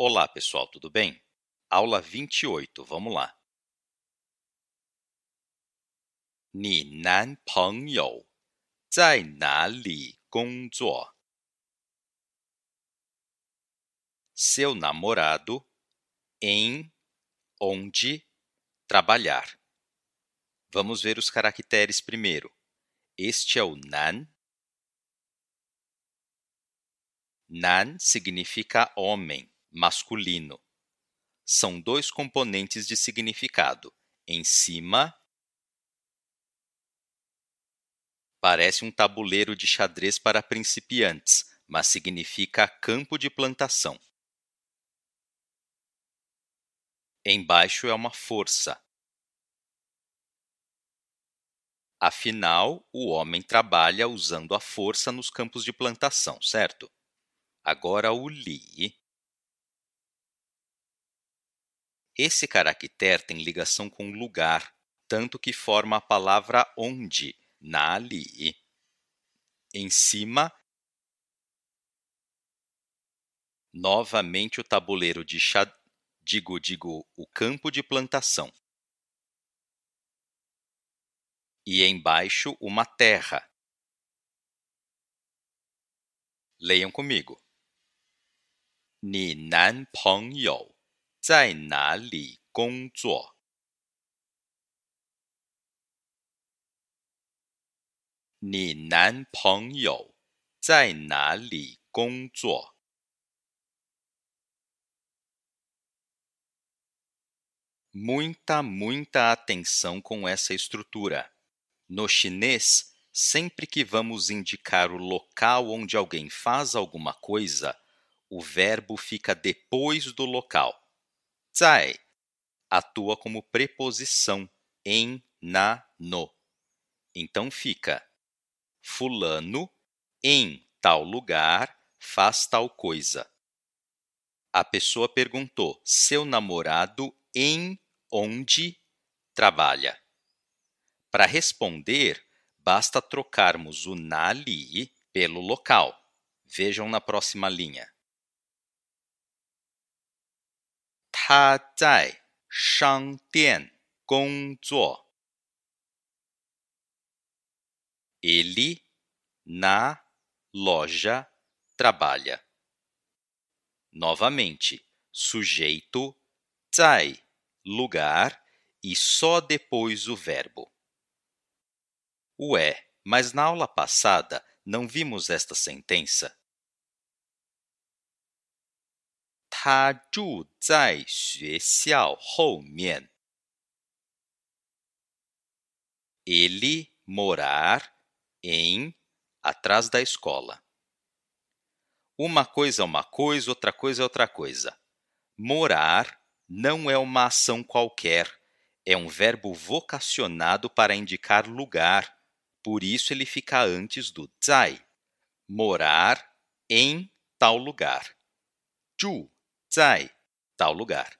Olá, pessoal, tudo bem? Aula 28, vamos lá. Ni 你男朋友在哪里工作? Seu namorado em onde trabalhar. Vamos ver os caracteres primeiro. Este é o nan. Nan significa homem masculino. São dois componentes de significado. Em cima, parece um tabuleiro de xadrez para principiantes, mas significa campo de plantação. Embaixo é uma força. Afinal, o homem trabalha usando a força nos campos de plantação, certo? Agora o li Esse caractere tem ligação com lugar, tanto que forma a palavra onde, na ali. Em cima, novamente o tabuleiro de chá, digo, digo, o campo de plantação. E embaixo, uma terra. Leiam comigo. Ni nan pong you. 在哪里工作？你男朋友在哪里工作？Muita, muita atenção com essa estrutura. No chinês, sempre que vamos indicar o local onde alguém faz alguma coisa, o verbo fica depois do local atua como preposição em, na, no. Então fica fulano em tal lugar faz tal coisa. A pessoa perguntou: seu namorado em onde trabalha? Para responder, basta trocarmos o na li pelo local. Vejam na próxima linha. 他在商店工作。Ele na loja trabalha. Novamente, sujeito zai, lugar e só depois o verbo. Ué, mas na aula passada não vimos esta sentença? 他住在学校后面。Ele morar em atrás da escola. Uma coisa é uma coisa, outra coisa é outra coisa. Morar não é uma ação qualquer, é um verbo vocacionado para indicar lugar, por isso ele fica antes do zai. Morar em tal lugar. Ju zai, tal lugar.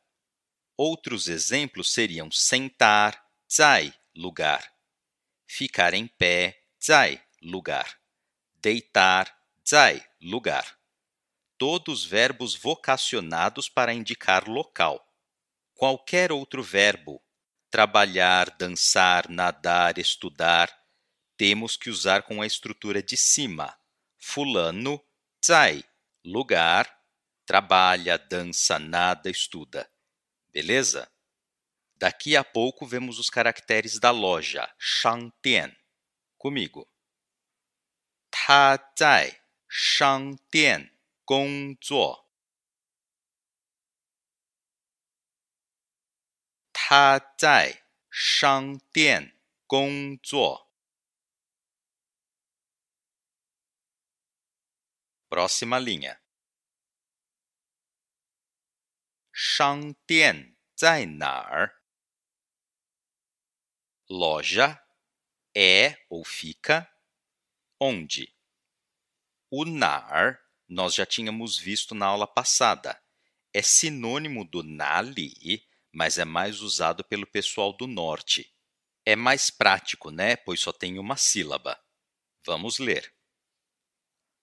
Outros exemplos seriam sentar, zai, lugar. Ficar em pé, zai, lugar. Deitar, zai, lugar. Todos verbos vocacionados para indicar local. Qualquer outro verbo, trabalhar, dançar, nadar, estudar, temos que usar com a estrutura de cima. Fulano, zai, lugar, trabalha, dança, nada, estuda. Beleza? Daqui a pouco vemos os caracteres da loja, Shangtian. Comigo. Ta zai Shangtian gongzuo. Ta zai Shangtian gongzuo. Próxima linha. 商店在哪儿？Loja é ou fica onde? O nar nós já tínhamos visto na aula passada. É sinônimo do nali, mas é mais usado pelo pessoal do norte. É mais prático, né? Pois só tem uma sílaba. Vamos ler.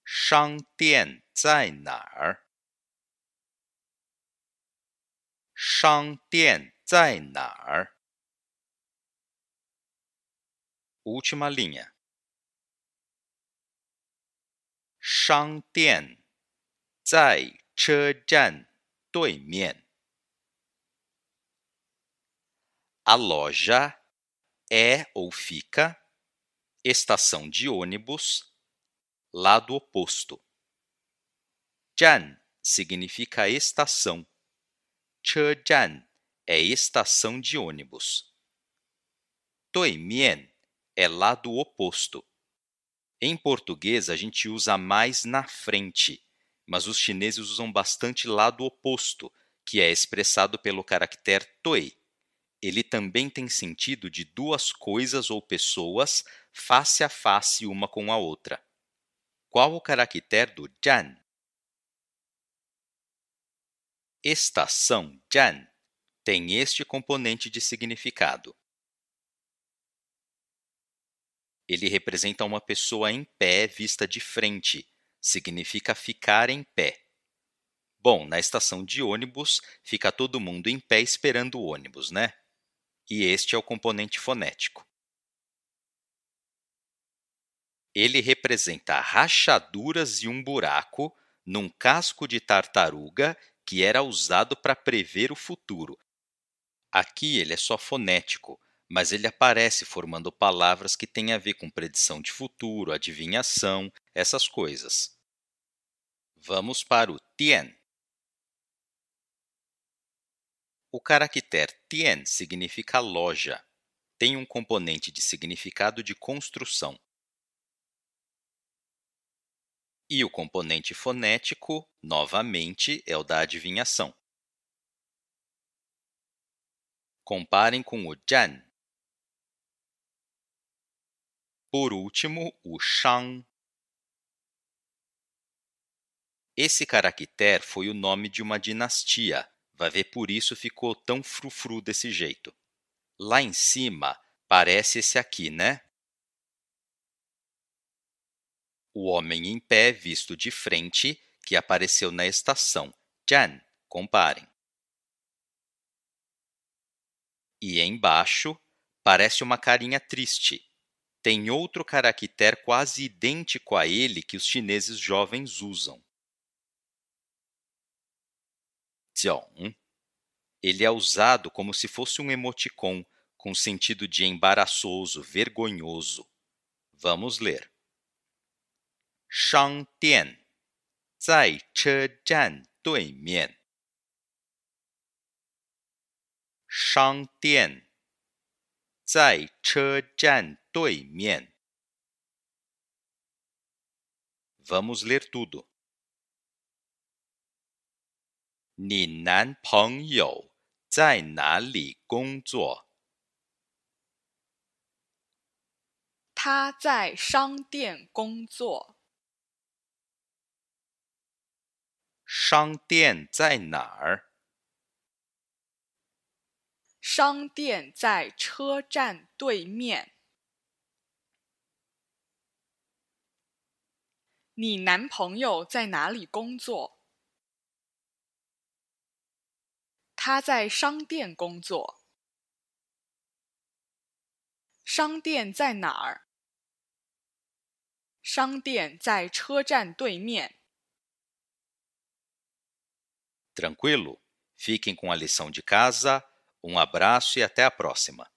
商店在哪儿?商店在哪儿? Última linha. Shang Dian, Zai Che Jan, Doi Mian. A loja é ou fica estação de ônibus, lado oposto. Jan significa estação. Chejian é estação de ônibus. Doimian é lado oposto. Em português, a gente usa mais na frente, mas os chineses usam bastante lado oposto, que é expressado pelo caractere toi. Ele também tem sentido de duas coisas ou pessoas face a face uma com a outra. Qual o caractere do jan? estação Jan tem este componente de significado. Ele representa uma pessoa em pé vista de frente, significa ficar em pé. Bom, na estação de ônibus fica todo mundo em pé esperando o ônibus, né? E este é o componente fonético. Ele representa rachaduras e um buraco num casco de tartaruga que era usado para prever o futuro. Aqui ele é só fonético, mas ele aparece formando palavras que têm a ver com predição de futuro, adivinhação, essas coisas. Vamos para o tien. O caractere tien significa loja. Tem um componente de significado de construção. E o componente fonético, novamente, é o da adivinhação. Comparem com o jan. Por último, o shang. Esse caractere foi o nome de uma dinastia. Vai ver por isso ficou tão frufru desse jeito. Lá em cima, parece esse aqui, né? o homem em pé visto de frente que apareceu na estação. Jan, comparem. E embaixo, parece uma carinha triste. Tem outro caractere quase idêntico a ele que os chineses jovens usam. Ziong. Ele é usado como se fosse um emoticon, com sentido de embaraçoso, vergonhoso. Vamos ler. 商店在车站对面。商店在车站对面。Vamos ler tudo。你男朋友在哪里工作？他在商店工作。商店在哪儿？商店在车站对面。你男朋友在哪里工作？他在商店工作。商店在哪儿？商店在车站对面。Tranquilo? Fiquem com a lição de casa. Um abraço e até a próxima.